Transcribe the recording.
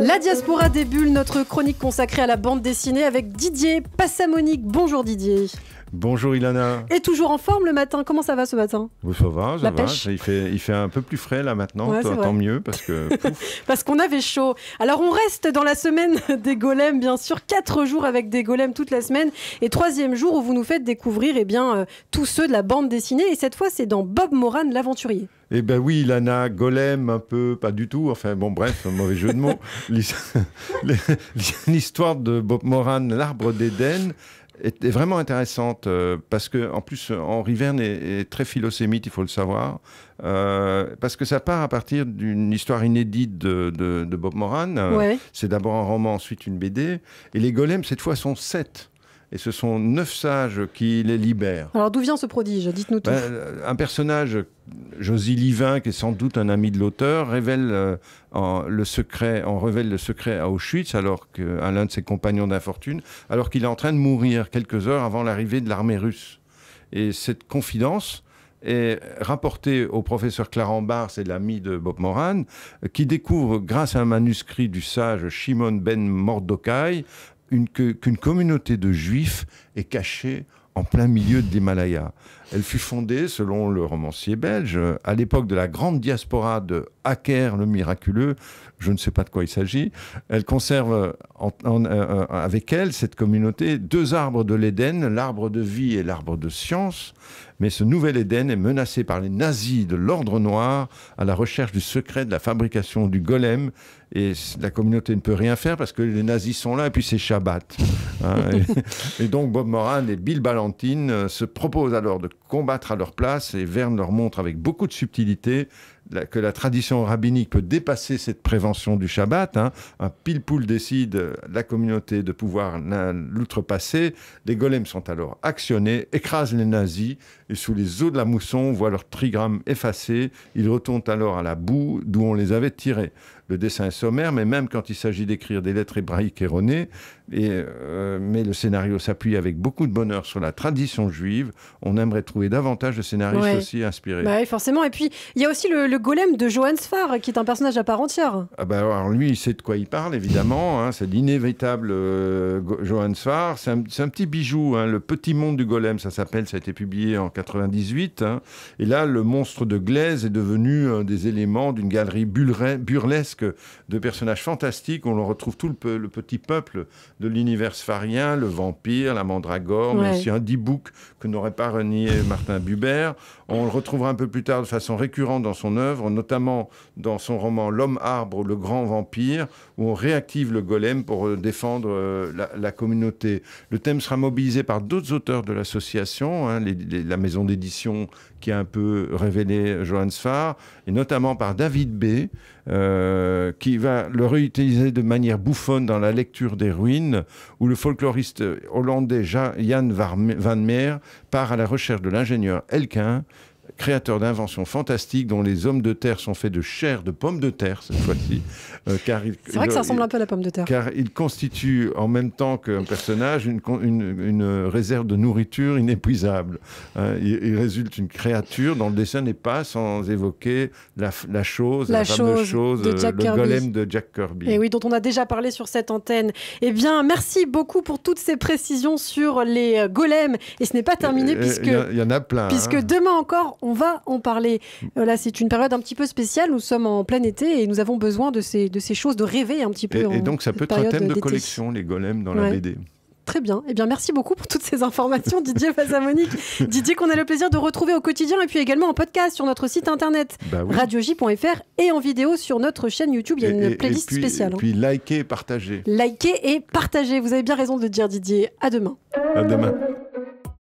La diaspora débule, notre chronique consacrée à la bande dessinée avec Didier Passamonique. Bonjour Didier. Bonjour Ilana. Et toujours en forme le matin. Comment ça va ce matin oui, Ça va, ça La Il fait, un peu plus frais là maintenant. tant mieux parce que. parce qu'on avait chaud. Alors on reste dans la semaine des golems, bien sûr. Quatre jours avec des golems toute la semaine. Et troisième jour où vous nous faites découvrir eh bien, euh, tous ceux de la bande dessinée. Et cette fois, c'est dans Bob Moran, l'aventurier. Eh ben oui, Ilana, Golem, un peu, pas du tout. Enfin bon, bref, mauvais jeu de mots. L'histoire de Bob Moran, l'arbre d'Éden, est, vraiment intéressante euh, parce que en plus Henri Verne est, très philosémite, il faut le savoir, euh, parce que ça part à partir d'une histoire inédite de, Bob Moran. C'est d'abord un roman, ensuite une BD, et les golems cette fois sont sept et ce sont neuf sages qui les libèrent. Alors d'où vient ce prodige Dites-nous tout. Ben, un personnage, Josie Livin, qui est sans doute un ami de l'auteur, révèle euh, en, le secret, en révèle le secret à Auschwitz, alors l'un de ses compagnons d'infortune, alors qu'il est en train de mourir quelques heures avant l'arrivée de l'armée russe. Et cette confidence est rapportée au professeur Clarence Barr, c'est l'ami de Bob Moran, euh, qui découvre, grâce à un manuscrit du sage Shimon ben Mordokai, qu'une communauté de juifs est cachée en plein milieu de l'Himalaya. Elle fut fondée, selon le romancier belge, à l'époque de la grande diaspora de Hacker le Miraculeux. Je ne sais pas de quoi il s'agit. Elle conserve euh, avec elle, cette communauté, deux arbres de l'Éden, l'arbre de vie et l'arbre de science. Mais ce nouvel Éden est menacé par les nazis de l'ordre noir à la recherche du secret de la fabrication du golem et la communauté ne peut rien faire parce que les nazis sont là et puis c'est Shabbat. Hein. et, donc Bob Moran et Bill Ballantine euh, se proposent alors de combattre à leur place et Verne leur montre avec beaucoup de subtilité que la tradition rabbinique peut dépasser cette prévention du Shabbat. Hein. Un pile-poule décide euh, la communauté de pouvoir l'outrepasser. Des golems sont alors actionnés, écrasent les nazis et sous les eaux de la mousson, voient leur trigramme effacé. Ils retournent alors à la boue d'où on les avait tirés le dessin est sommaire, mais même quand il s'agit d'écrire des lettres hébraïques erronées, et, euh, mais le scénario s'appuie avec beaucoup de bonheur sur la tradition juive, on aimerait trouver davantage de scénaristes aussi inspirés. Bah forcément. Et puis, il y a aussi le, golem de Johann Sfar, qui est un personnage à part entière. Ah bah alors, lui, il sait de quoi il parle, évidemment. Hein. c'est l'inévitable euh, Johann C'est un, petit bijou, hein. le petit monde du golem, ça s'appelle. Ça a été publié en 98. Hein. et là, le monstre de Glaise est devenu un des éléments d'une galerie burlesque de personnages fantastiques. On retrouve tout le, petit peuple de l'univers sfarien, le vampire, la mandragore, mais aussi un D-book que n'aurait pas renié Martin Buber. On le retrouvera un peu plus tard de façon récurrente dans son œuvre, notamment dans son roman L'homme arbre, le grand vampire, où on réactive le golem pour euh, défendre euh, la, communauté. Le thème sera mobilisé par d'autres auteurs de l'association, hein, la maison d'édition qui a un peu révélé Johannes Farr, et notamment par David B. Euh, euh, qui va le réutiliser de manière bouffonne dans la lecture des ruines, où le folkloriste hollandais Jan van Meer part à la recherche de l'ingénieur Elkin créateur d'inventions fantastiques dont les hommes de terre sont faits de chair de pommes de terre cette fois-ci. Euh, c'est vrai que ça ressemble un peu à la pomme de terre. Car il constitue en même temps qu'un personnage une, une, réserve de nourriture inépuisable. Hein, il, résulte une créature dont le dessin n'est pas sans évoquer la, chose, la, fameuse chose, de Jack le golem de Jack Kirby. Et oui, dont on a déjà parlé sur cette antenne. Eh bien, merci beaucoup pour toutes ces précisions sur les euh, golems. Et ce n'est pas terminé euh, puisque... Il y, en a plein. Puisque hein. demain encore, on va en parler. Euh, là, c'est une période un petit peu spéciale. Nous sommes en plein été et nous avons besoin de ces, de ces choses, de rêver un petit peu. Et, donc, ça peut être un thème de collection, les golems dans la BD. Très bien. Eh bien, merci beaucoup pour toutes ces informations, Didier Fazamonique. Didier, qu'on a le plaisir de retrouver au quotidien et puis également en podcast sur notre site internet bah radioj.fr et en vidéo sur notre chaîne YouTube. Il y a une playlist spéciale. Et hein. puis, likez et partagez. Likez et partagez. Vous avez bien raison de dire, Didier. À demain. À demain.